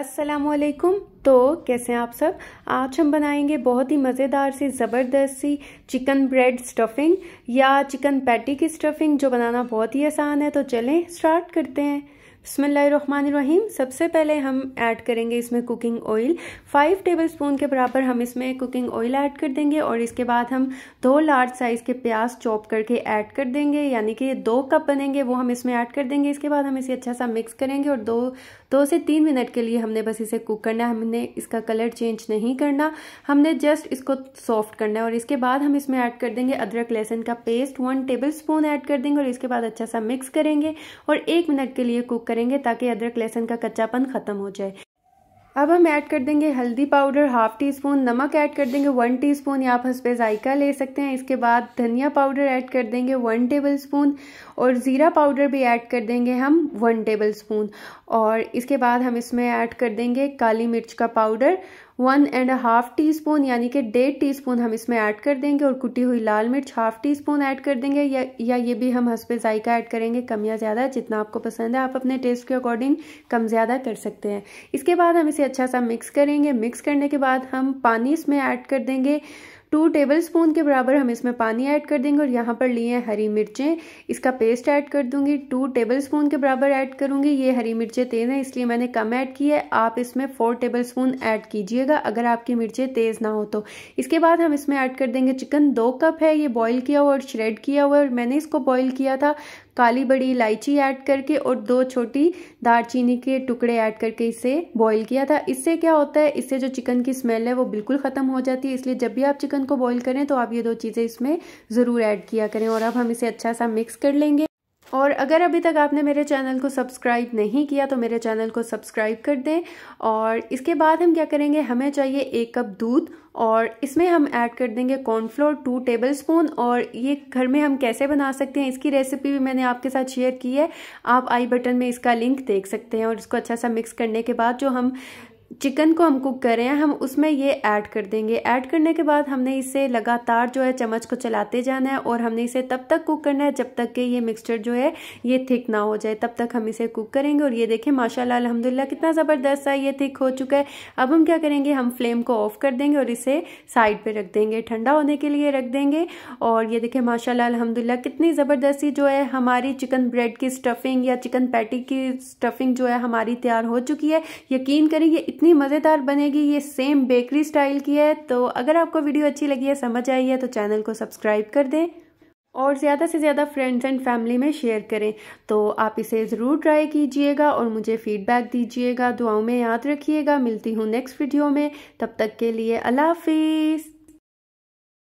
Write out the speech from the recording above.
असलकुम तो कैसे हैं आप सब आज हम बनाएंगे बहुत ही मज़ेदार सी ज़बरदस्त सी चिकन ब्रेड स्टफिंग या चिकन पैटी की स्टफिंग जो बनाना बहुत ही आसान है तो चलें स्टार्ट करते हैं बसमीम सबसे पहले हम ऐड करेंगे इसमें cooking oil five tablespoon के बराबर हम इसमें कुकिंग ऑयल ऐड कर देंगे और इसके बाद हम दो लार्ज साइज़ के प्याज चॉप करके ऐड कर देंगे यानी कि ये दो कप बनेंगे वो हम इसमें ऐड कर देंगे इसके बाद हम इसे अच्छा सा मिक्स करेंगे और दो दो तो से तीन मिनट के लिए हमने बस इसे कुक करना है हमने इसका कलर चेंज नहीं करना हमने जस्ट इसको सॉफ्ट करना है और इसके बाद हम इसमें ऐड कर देंगे अदरक लहसुन का paste one tablespoon add कर देंगे और इसके बाद अच्छा सा मिक्स करेंगे और एक मिनट के लिए कुक करेंगे ताकि अदरक लहसुन का कच्चापन खत्म हो जाए अब हम ऐड कर देंगे हल्दी पाउडर हाफ टी स्पून नमक ऐड कर देंगे वन टी स्पून या आप हंसपे जायका ले सकते हैं इसके बाद धनिया पाउडर ऐड कर देंगे वन टेबल स्पून और ज़ीरा पाउडर भी ऐड कर देंगे हम वन टेबल स्पून और इसके बाद हम इसमें ऐड कर देंगे काली मिर्च का powder one and half teaspoon यानी कि डेढ़ टी स्पून हम इसमें ऐड कर देंगे और कुटी हुई लाल मिर्च हाफ टी स्पून ऐड कर देंगे या या ये भी हम हंसपे जायका ऐड करेंगे कम या ज़्यादा जितना आपको पसंद है आप अपने टेस्ट के अकॉर्डिंग कम ज़्यादा कर सकते हैं इसके बाद हम इसे अच्छा सा मिक्स करेंगे मिक्स करने के बाद हम पानी इसमें ऐड कर देंगे टू टेबल स्पून के बराबर हम इसमें पानी ऐड कर देंगे और यहाँ पर लिए हैं हरी मिर्चें इसका पेस्ट ऐड कर दूंगी टू टेबल स्पून के बराबर ऐड करूंगी ये हरी मिर्चें तेज़ हैं इसलिए मैंने कम ऐड की है आप इसमें फोर टेबल स्पून ऐड कीजिएगा अगर आपकी मिर्चें तेज़ ना हो तो इसके बाद हम इसमें ऐड कर देंगे चिकन दो कप है ये बॉयल किया हुआ और श्रेड किया हुआ और मैंने इसको बॉयल किया था काली बड़ी इलायची ऐड करके और दो छोटी दारचीनी के टुकड़े ऐड करके इसे बॉयल किया था इससे क्या होता है इससे जो चिकन की स्मेल है वो बिल्कुल ख़त्म हो जाती है इसलिए जब भी आप चिकन अपन को बॉईल करें तो आप ये दो चीज़ें इसमें ज़रूर ऐड किया करें और अब हम इसे अच्छा सा मिक्स कर लेंगे और अगर अभी तक आपने मेरे चैनल को सब्सक्राइब नहीं किया तो मेरे चैनल को सब्सक्राइब कर दें और इसके बाद हम क्या करेंगे हमें चाहिए एक कप दूध और इसमें हम ऐड कर देंगे कॉर्नफ्लोर टू टेबल स्पून और ये घर में हम कैसे बना सकते हैं इसकी रेसिपी भी मैंने आपके साथ शेयर की है आप आई बटन में इसका लिंक देख सकते हैं और इसको अच्छा सा मिक्स करने के बाद जो हम चिकन को हम कुक कर रहे हैं हम उसमें ये ऐड कर देंगे ऐड करने के बाद हमने इसे लगातार जो है चम्मच को चलाते जाना है और हमने इसे तब तक कुक करना है जब तक कि ये मिक्सचर जो है ये थिक ना हो जाए तब तक हम इसे कुक करेंगे और ये देखें माशाल्लाह अलहमदिल्ला कितना ज़बरदस्त है ये थिक हो चुका है अब हम क्या करेंगे हम फ्लेम को ऑफ कर देंगे और इसे साइड पर रख देंगे ठंडा होने के लिए रख देंगे और ये देखें माशा अलहमदिल्ला कितनी ज़बरदस्ती जो है हमारी चिकन ब्रेड की स्टफिंग या चिकन पैटी की स्टफिंग जो है हमारी तैयार हो चुकी है यकीन करें ये इतनी कितनी मज़ेदार बनेगी ये सेम बेकरी स्टाइल की है तो अगर आपको वीडियो अच्छी लगी है समझ आई है तो चैनल को सब्सक्राइब कर दें और ज़्यादा से ज़्यादा फ्रेंड्स एंड फैमिली में शेयर करें तो आप इसे ज़रूर ट्राई कीजिएगा और मुझे फीडबैक दीजिएगा दुआओं में याद रखिएगा मिलती हूँ नेक्स्ट वीडियो में तब तक के लिए अल्लाह हाफिज़